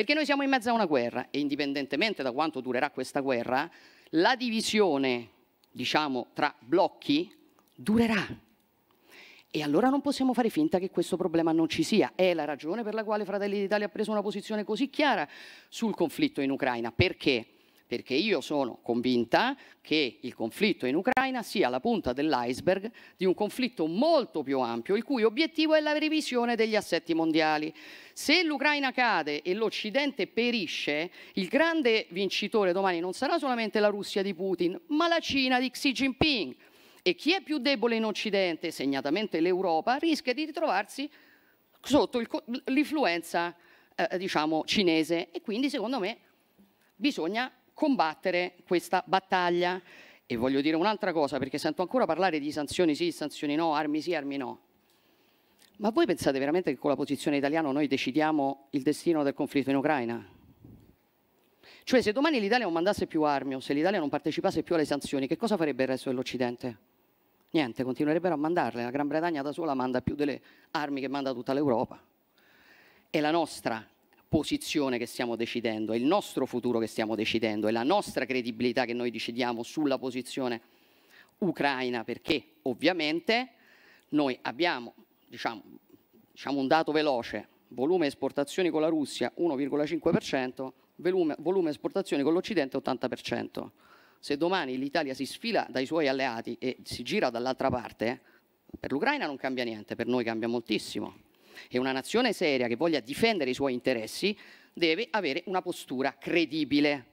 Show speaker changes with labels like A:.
A: Perché noi siamo in mezzo a una guerra e indipendentemente da quanto durerà questa guerra, la divisione, diciamo, tra blocchi durerà. E allora non possiamo fare finta che questo problema non ci sia. È la ragione per la quale Fratelli d'Italia ha preso una posizione così chiara sul conflitto in Ucraina. Perché? perché io sono convinta che il conflitto in Ucraina sia la punta dell'iceberg di un conflitto molto più ampio, il cui obiettivo è la revisione degli assetti mondiali. Se l'Ucraina cade e l'Occidente perisce, il grande vincitore domani non sarà solamente la Russia di Putin, ma la Cina di Xi Jinping. E chi è più debole in Occidente, segnatamente l'Europa, rischia di ritrovarsi sotto l'influenza eh, diciamo, cinese e quindi secondo me bisogna combattere questa battaglia. E voglio dire un'altra cosa, perché sento ancora parlare di sanzioni sì, sanzioni no, armi sì, armi no. Ma voi pensate veramente che con la posizione italiana noi decidiamo il destino del conflitto in Ucraina? Cioè se domani l'Italia non mandasse più armi o se l'Italia non partecipasse più alle sanzioni, che cosa farebbe il resto dell'Occidente? Niente, continuerebbero a mandarle. La Gran Bretagna da sola manda più delle armi che manda tutta l'Europa. E la nostra posizione che stiamo decidendo, è il nostro futuro che stiamo decidendo, è la nostra credibilità che noi decidiamo sulla posizione ucraina, perché ovviamente noi abbiamo, diciamo, diciamo un dato veloce, volume esportazioni con la Russia 1,5%, volume, volume esportazioni con l'Occidente 80%. Se domani l'Italia si sfila dai suoi alleati e si gira dall'altra parte, per l'Ucraina non cambia niente, per noi cambia moltissimo e una nazione seria che voglia difendere i suoi interessi deve avere una postura credibile.